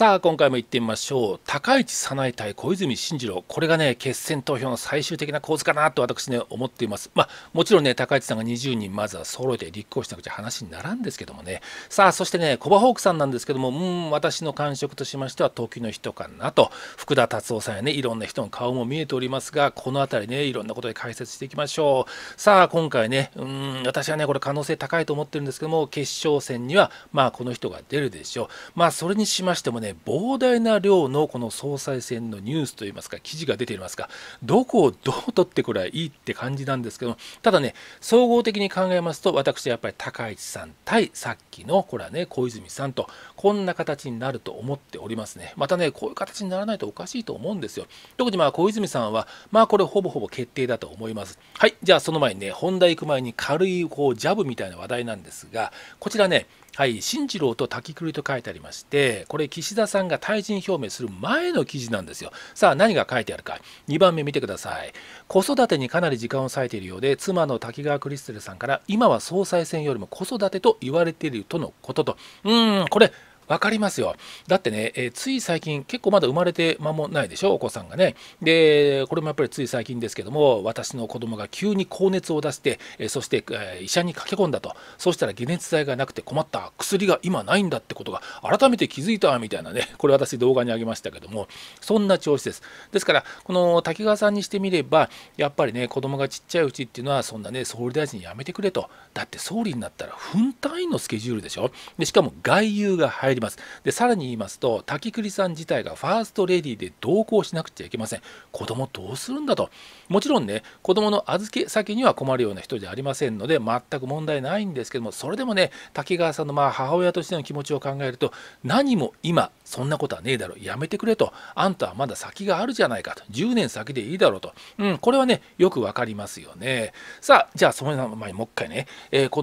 さあ今回も行ってみましょう高市早苗対小泉進次郎これがね決選投票の最終的な構図かなと私ね思っていますまあもちろんね高市さんが20人まずは揃えて立候補しなくちゃ話にならんですけどもねさあそしてねコバホークさんなんですけどもうん私の感触としましては時の人かなと福田達夫さんやねいろんな人の顔も見えておりますがこの辺りねいろんなことで解説していきましょうさあ今回ねうん私はねこれ可能性高いと思ってるんですけども決勝戦にはまあこの人が出るでしょうまあそれにしましてもねね膨大な量のこの総裁選のニュースといいますか記事が出ていますがどこをどう取ってこればいいって感じなんですけどただね総合的に考えますと私はやっぱり高市さん対さっきのこれはね小泉さんとこんな形になると思っておりますねまたねこういう形にならないとおかしいと思うんですよ特にまあ小泉さんはまあこれほぼほぼ決定だと思いますはいじゃあその前にね本題行く前に軽いこうジャブみたいな話題なんですがこちらねはい、新次郎と滝くりと書いてありまして、これ、岸田さんが退陣表明する前の記事なんですよ。さあ、何が書いてあるか、2番目見てください。子育てにかなり時間を割いているようで、妻の滝川クリステルさんから、今は総裁選よりも子育てと言われているとのことと、うーん、これ、分かりますよだってね、えー、つい最近結構まだ生まれて間もないでしょお子さんがねでこれもやっぱりつい最近ですけども私の子供が急に高熱を出して、えー、そして、えー、医者に駆け込んだとそしたら解熱剤がなくて困った薬が今ないんだってことが改めて気づいたみたいなねこれ私動画にあげましたけどもそんな調子ですですからこの滝川さんにしてみればやっぱりね子供がちっちゃいうちっていうのはそんなね総理大臣やめてくれとだって総理になったら分単位のスケジュールでしょでしかも外遊が入りりますでさらに言いますと滝栗さん自体がファーストレディで同行しなくちゃいけません子供どうするんだともちろんね子供の預け先には困るような人じゃありませんので全く問題ないんですけどもそれでもね滝川さんのまあ母親としての気持ちを考えると何も今そんなことはねえだろやめてくれとあんたはまだ先があるじゃないかと10年先でいいだろうと、うん、これはねよく分かりますよねさあじゃあその前にもう一回ね、えー、こ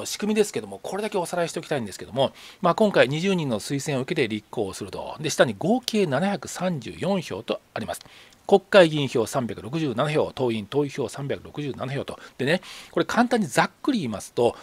の仕組みですけどもこれだけおさらいしておきたいんですけども、まあ、今回20人の推薦を受けて立候補するとで下に合計734票とあります国会議員票367票、党員・党員票367票と、でね、これ、簡単にざっくり言いますと、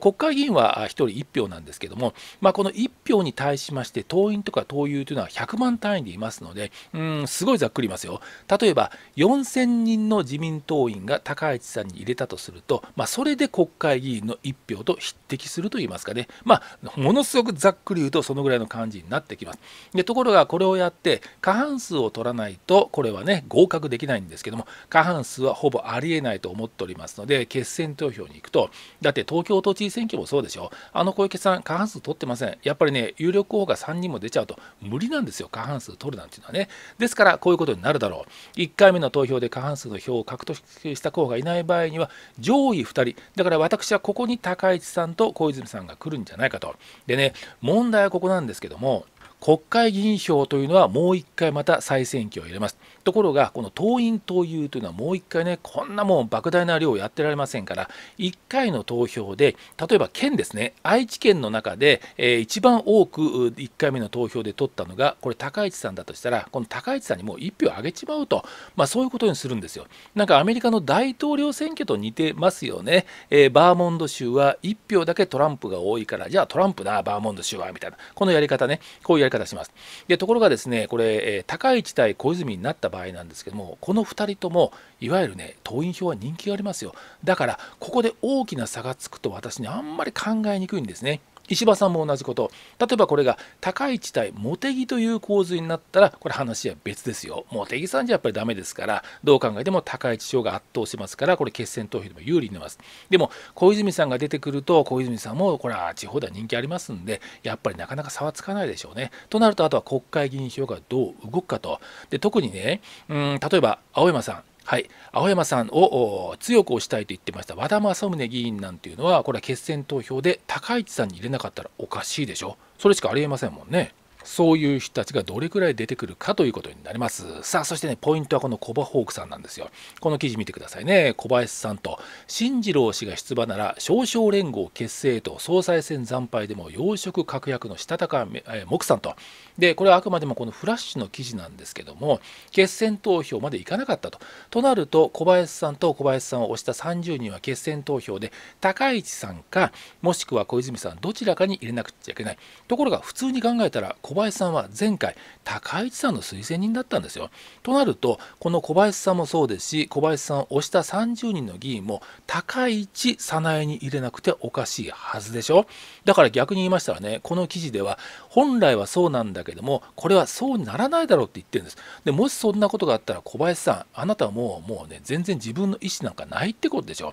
国会議員は1人1票なんですけども、まあ、この1票に対しまして、党員とか党友というのは100万単位でいますので、うんすごいざっくり言いますよ。例えば、4000人の自民党員が高市さんに入れたとすると、まあ、それで国会議員の1票と匹敵すると言いますかね、まあ、ものすごくざっくり言うと、そのぐらいの感じになってきます。でところが、これをやって、過半数を取らないと、これはね、ね合格できないんですけども過半数はほぼありえないと思っておりますので決選投票に行くとだって東京都知事選挙もそうでしょあの小池さん過半数取ってませんやっぱりね有力候補が3人も出ちゃうと無理なんですよ過半数取るなんていうのはねですからこういうことになるだろう1回目の投票で過半数の票を獲得した候補がいない場合には上位2人だから私はここに高市さんと小泉さんが来るんじゃないかとでね問題はここなんですけども国会議員票というのはもう1回また再選挙を入れますところがこの党員党友というのはもう1回ねこんなもん莫大な量をやってられませんから1回の投票で例えば県ですね愛知県の中で、えー、一番多く1回目の投票で取ったのがこれ高市さんだとしたらこの高市さんにもう1票あげちまうと、まあ、そういうことにするんですよなんかアメリカの大統領選挙と似てますよね、えー、バーモンド州は1票だけトランプが多いからじゃあトランプなバーモンド州はみたいなこのやり方ねこういうやり方方します。でところがですねこれ高市対小泉になった場合なんですけどもこの2人ともいわゆるね党員票は人気がありますよだからここで大きな差がつくと私にあんまり考えにくいんですね。石破さんも同じこと例えばこれが高い地帯茂木という構図になったらこれ話は別ですよ茂木さんじゃやっぱりダメですからどう考えても高市賞が圧倒しますからこれ決選投票でも有利になりますでも小泉さんが出てくると小泉さんもこれは地方では人気ありますんでやっぱりなかなか差はつかないでしょうねとなるとあとは国会議員票がどう動くかとで特にねうん例えば青山さんはい、青山さんを強く押したいと言ってました和田政宗議員なんていうのはこれは決選投票で高市さんに入れなかったらおかしいでしょそれしかありえませんもんね。そういう人たちがどれくらい出てくるかということになります。さあ、そしてね、ポイントはこのコバホークさんなんですよ。この記事見てくださいね。小林さんと、新次郎氏が出馬なら、少々連合結成と、総裁選惨敗でも要職確約のしたたか木さんと。で、これはあくまでもこのフラッシュの記事なんですけども、決選投票までいかなかったと。となると、小林さんと小林さんを押した30人は決選投票で、高市さんか、もしくは小泉さん、どちらかに入れなくちゃいけない。ところが、普通に考えたら、小林さんは前回高市さんの推薦人だったんですよ。となるとこの小林さんもそうですし小林さんを推した30人の議員も高市早苗に入れなくておかしいはずでしょ。だから逆に言いましたらねこの記事では本来はそうなんだけどもこれはそうにならないだろうって言ってるんです。でもしそんなことがあったら小林さんあなたはもうもうね全然自分の意思なんかないってことでしょ。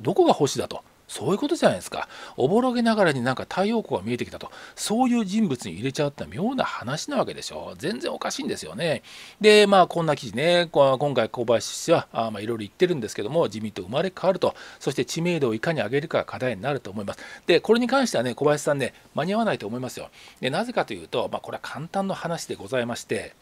どこが保守だと。そういうことじゃないですかおぼろげながらになんか太陽光が見えてきたとそういう人物に入れちゃった妙な話なわけでしょ全然おかしいんですよねでまあこんな記事ね今回小林氏はいろいろ言ってるんですけども自民党生まれ変わるとそして知名度をいかに上げるかが課題になると思いますでこれに関してはね小林さんね間に合わないと思いますよでなぜかというと、まあ、これは簡単な話でございまして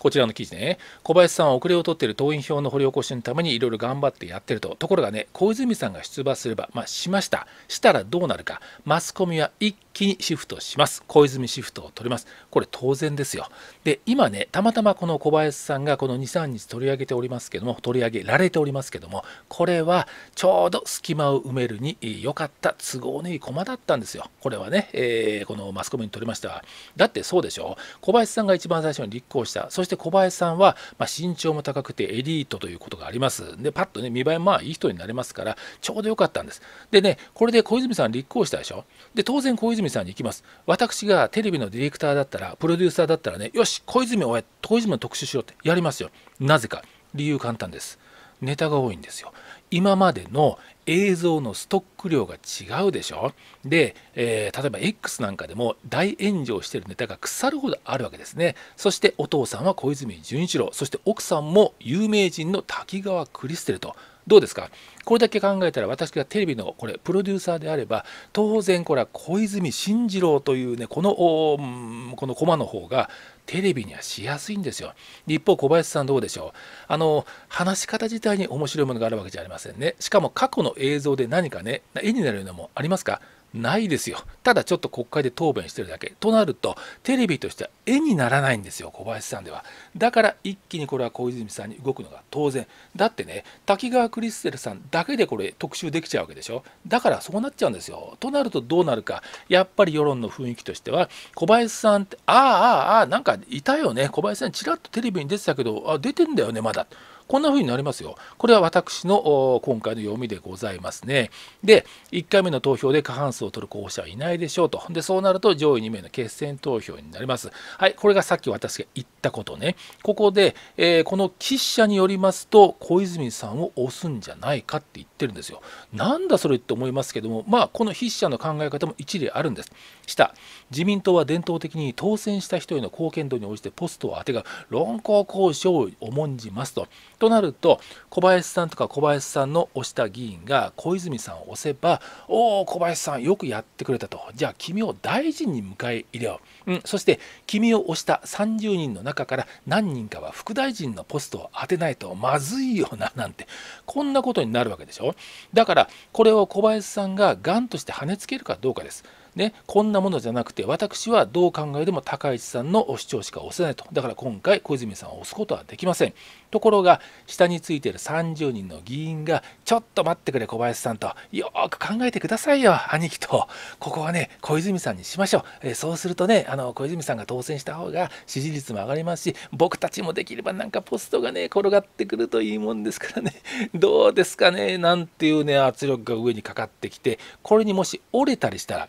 こちらの記事ね、小林さんは遅れを取っている党員票の掘り起こしのためにいろいろ頑張ってやってると。ところがね、小泉さんが出馬すれば、まあ、しました。したらどうなるか。マスコミは一気にシフトします。小泉シフトを取ります。これ当然ですよ。で、今ね、たまたまこの小林さんがこの2、3日取り上げておりますけども、取り上げられておりますけども、これはちょうど隙間を埋めるに良かった都合のいい駒だったんですよ。これはね、えー、このマスコミに取りました。だってそうでしょ。小林さんが一番最初に立候補した。そしてして小林さんは、まあ、身長も高くてエリートということがあります。で、パッとね、見栄えまあいい人になれますから、ちょうどよかったんです。でね、これで小泉さん立候補したでしょ。で、当然小泉さんに行きます。私がテレビのディレクターだったら、プロデューサーだったらね、よし、小泉をや、小泉の特集しろってやりますよ。なぜか。理由簡単です。ネタが多いんですよ。今までの映像のストック量が違うでしょで、えー、例えば X なんかでも大炎上してるネタが腐るほどあるわけですねそしてお父さんは小泉純一郎そして奥さんも有名人の滝川クリステルとどうですかこれだけ考えたら私がテレビのこれプロデューサーであれば当然これは小泉進次郎というねこのこのコマの方がテレビにはしやすいんですよ。一方小林さんどうでしょうあの話し方自体に面白いものがあるわけじゃありませんね。しかも過去の映像で何かね絵になるようなもありますかないですよ。ただちょっと国会で答弁してるだけ。となると、テレビとしては絵にならないんですよ、小林さんでは。だから一気にこれは小泉さんに動くのが当然。だってね、滝川クリステルさんだけでこれ特集できちゃうわけでしょ。だからそうなっちゃうんですよ。となるとどうなるか、やっぱり世論の雰囲気としては、小林さんって、ああ、ああ、ああ、なんかいたよね、小林さん、ちらっとテレビに出てたけど、あ出てんだよね、まだ。こんな風になりますよ。これは私の今回の読みでございますね。で、1回目の投票で過半数を取る候補者はいないでしょうと。で、そうなると上位2名の決選投票になります。はい、これがさっき私が言ったことね。ここで、えー、この喫者によりますと、小泉さんを押すんじゃないかって言ってるんですよ。なんだそれって思いますけども、まあ、この筆者の考え方も一理あるんです。下、自民党は伝統的に当選した人への貢献度に応じてポストをあてが論功行賞を重んじますと。となると小林さんとか小林さんの押した議員が小泉さんを押せば「おお小林さんよくやってくれた」と「じゃあ君を大臣に迎え入れよう」うん、そして君を押した30人の中から何人かは副大臣のポストを当てないとまずいよななんてこんなことになるわけでしょだからこれを小林さんががんとして跳ねつけるかどうかです。ね、こんなものじゃなくて私はどう考えても高市さんの主張しか押せないとだから今回小泉さんを押すことはできませんところが下についている30人の議員がちょっと待ってくれ小林さんとよく考えてくださいよ兄貴とここはね小泉さんにしましょう、えそうするとねあの小泉さんが当選した方が支持率も上がりますし僕たちもできればなんかポストがね転がってくるといいもんですからね どうですかねなんていうね圧力が上にかかってきてこれにもし折れたりしたら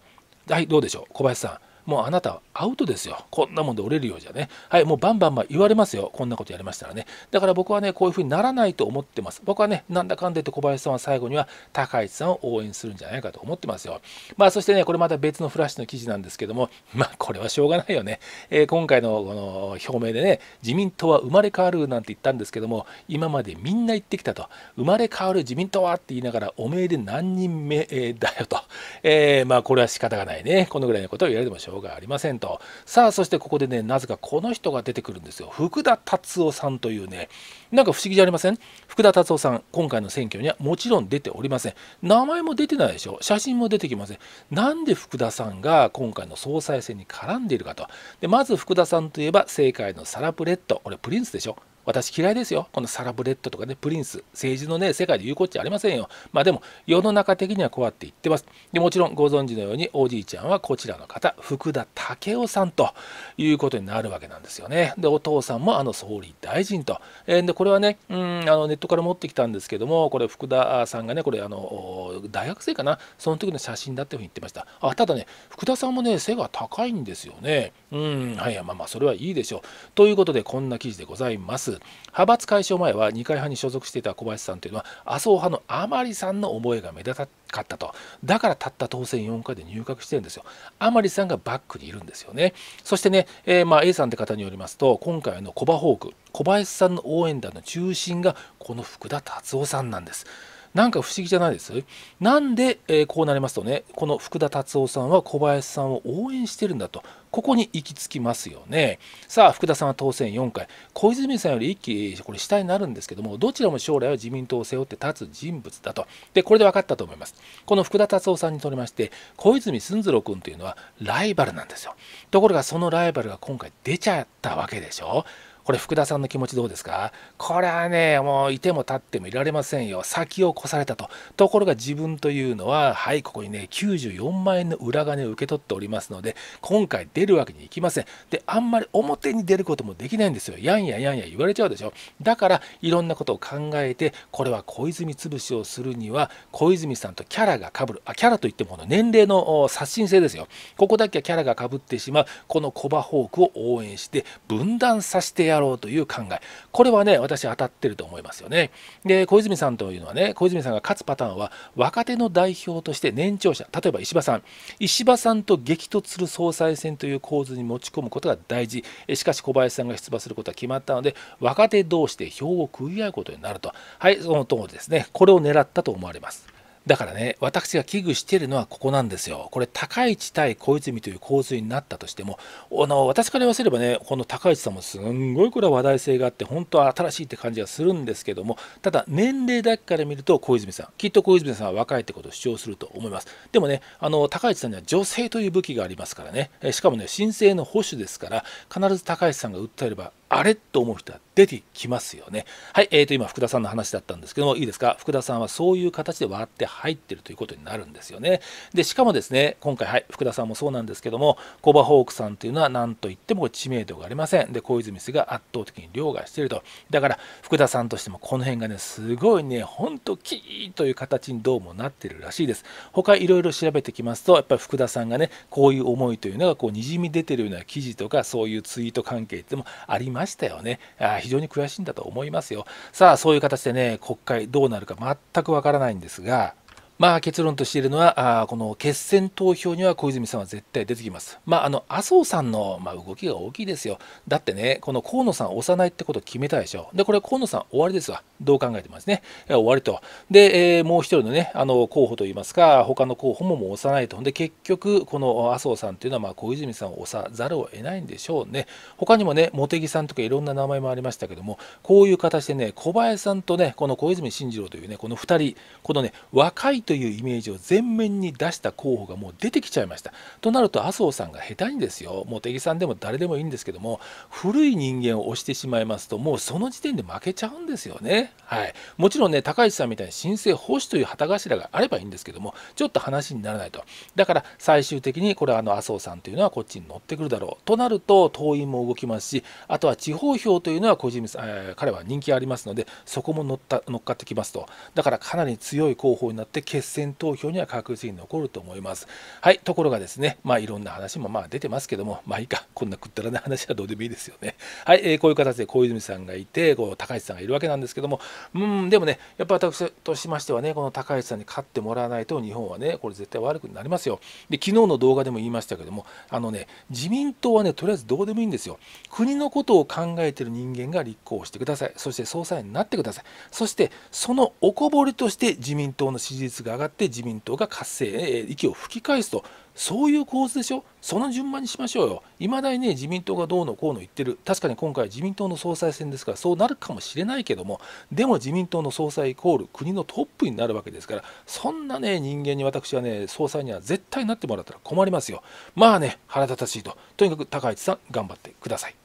はいどうでしょう小林さんもうあなたはアウトですよ。こんなもんで折れるようじゃね。はい、もうバンバンバン言われますよ。こんなことやりましたらね。だから僕はね、こういうふうにならないと思ってます。僕はね、なんだかんで言って小林さんは最後には高市さんを応援するんじゃないかと思ってますよ。まあそしてね、これまた別のフラッシュの記事なんですけども、まあこれはしょうがないよね。えー、今回のこの表明でね、自民党は生まれ変わるなんて言ったんですけども、今までみんな言ってきたと。生まれ変わる自民党はって言いながら、おめえで何人目だよと。えー、まあこれは仕方がないね。このぐらいのことを言われてもしょう障ありませんとさあそしてここでねなぜかこの人が出てくるんですよ福田達夫さんというねなんか不思議じゃありません福田達夫さん今回の選挙にはもちろん出ておりません名前も出てないでしょ写真も出てきませんなんで福田さんが今回の総裁選に絡んでいるかとでまず福田さんといえば政界のサラブレッドこれプリンスでしょ私嫌いですよ。このサラブレッドとかね、プリンス。政治のね、世界で言うこっちゃありませんよ。まあでも、世の中的にはこうやって言ってます。でもちろん、ご存知のように、おじいちゃんはこちらの方、福田武夫さんということになるわけなんですよね。で、お父さんもあの総理大臣と。えー、で、これはね、うん、あのネットから持ってきたんですけども、これ、福田さんがね、これ、あの、大学生かな、その時の写真だっていうふうに言ってました。あ、ただね、福田さんもね、背が高いんですよね。うん、はい、まあまあ、それはいいでしょう。ということで、こんな記事でございます。派閥解消前は二階派に所属していた小林さんというのは麻生派の甘利さんの思いが目立たかったとだからたった当選4回で入閣してるんですよ甘利さんがバックにいるんですよねそしてね、えー、まあ A さんって方によりますと今回のコバホーク小林さんの応援団の中心がこの福田達夫さんなんですなんか不思議じゃないですなんで、えー、こうなりますとねこの福田達夫さんは小林さんを応援してるんだとここに行き着きますよねさあ福田さんは当選4回小泉さんより1期これ下になるんですけどもどちらも将来は自民党を背負って立つ人物だとでこれで分かったと思いますこの福田達夫さんにとりまして小泉純次郎君というのはライバルなんですよところがそのライバルが今回出ちゃったわけでしょこれ福田さんの気持ちどうですかこれはねもういても立ってもいられませんよ先を越されたとところが自分というのははいここにね94万円の裏金を受け取っておりますので今回出るわけにいきませんであんまり表に出ることもできないんですよやんややんや言われちゃうでしょだからいろんなことを考えてこれは小泉潰しをするには小泉さんとキャラがかぶるあキャラといってもこの年齢の刷新性ですよここだけはキャラがかぶってしまうこのコバホークを応援して分断させてやろうという考えこれはね私当たってると思いますよねで小泉さんというのはね小泉さんが勝つパターンは若手の代表として年長者例えば石破さん石破さんと激突する総裁選という構図に持ち込むことが大事しかし小林さんが出馬することは決まったので若手同士で票を食い合うことになるとはいその通りですねこれを狙ったと思われますだからね、私が危惧しているのはここなんですよ。これ、高市対小泉という構図になったとしても、あの私から言わせればね、この高市さんもすんごいこれは話題性があって、本当は新しいって感じがするんですけども、ただ、年齢だけから見ると小泉さん、きっと小泉さんは若いってことを主張すると思います。でもね、あの高市さんには女性という武器がありますからね、しかもね、新生の保守ですから、必ず高市さんが訴えれば、あれと思う人は出てきますよね。はい、えー、と今、福田さんの話だったんですけども、いいですか、福田さんはそういう形で割って入ってるということになるんですよね。で、しかもですね、今回、はい、福田さんもそうなんですけども、コバホークさんというのは、なんといっても知名度がありません。で、小泉氏が圧倒的に凌駕していると。だから、福田さんとしても、この辺がね、すごいね、ほんとキーという形にどうもなってるらしいです。他いろいろ調べてきますと、やっぱり福田さんがね、こういう思いというのが、こう、にじみ出てるような記事とか、そういうツイート関係ってもありますましたよね。あ非常に悔しいんだと思いますよ。さあ、そういう形でね、国会どうなるか全くわからないんですが、まあ、結論としているのはあこの決選投票には小泉さんは絶対出てきます、まあ、あの麻生さんの、まあ、動きが大きいですよだってねこの河野さん押さないってことを決めたでしょでこれ河野さん終わりですわどう考えてますね終わりとで、えー、もう1人のねあの候補といいますか他の候補ももう押さないとで結局この麻生さんというのは、まあ、小泉さんを押さざるを得ないんでしょうね他にもね茂木さんとかいろんな名前もありましたけどもこういう形でね小林さんとねこの小泉進次郎というねこの2人このね若いとというイメージを前面に出した候補がもう出てきちゃいましたとなると麻生さんが下手にですよ茂木さんでも誰でもいいんですけども古い人間を押してしまいますともうその時点で負けちゃうんですよねはいもちろんね高市さんみたいに新生保守という旗頭があればいいんですけどもちょっと話にならないとだから最終的にこれはあの麻生さんというのはこっちに乗ってくるだろうとなると党員も動きますしあとは地方票というのは小泉さん、えー、彼は人気ありますのでそこも乗った乗っかってきますとだからかなり強い候補になって決選投票には確実に残ると思います。はい、ところがですね、まあ、いろんな話もまあ出てますけども、まあいいか、こんなくったらない話はどうでもいいですよね。はい、えー、こういう形で小泉さんがいて、こう高橋さんがいるわけなんですけども、うん、でもね、やっぱ私としましてはね、この高橋さんに勝ってもらわないと、日本はね、これ絶対悪くなりますよ。で、昨日の動画でも言いましたけども、あのね、自民党はね、とりあえずどうでもいいんですよ。国のことを考えてる人間が立候補してください。そして総裁になってください。そして、そのおこぼれとして自民党の支持率率が上がって自民党が活性、息を吹き返すと、そういう構図でしょ、その順番にしましょうよ、いまだにね、自民党がどうのこうの言ってる、確かに今回、自民党の総裁選ですから、そうなるかもしれないけども、でも自民党の総裁イコール、国のトップになるわけですから、そんなね、人間に私はね、総裁には絶対なってもらったら困りますよ。まあね、腹立たしいと、とにかく高市さん、頑張ってください。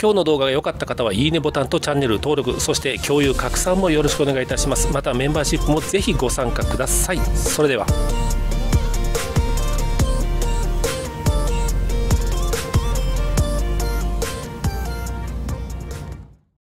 今日の動画が良かった方はいいねボタンとチャンネル登録そして共有拡散もよろしくお願いいたしますまたメンバーシップもぜひご参加くださいそれでは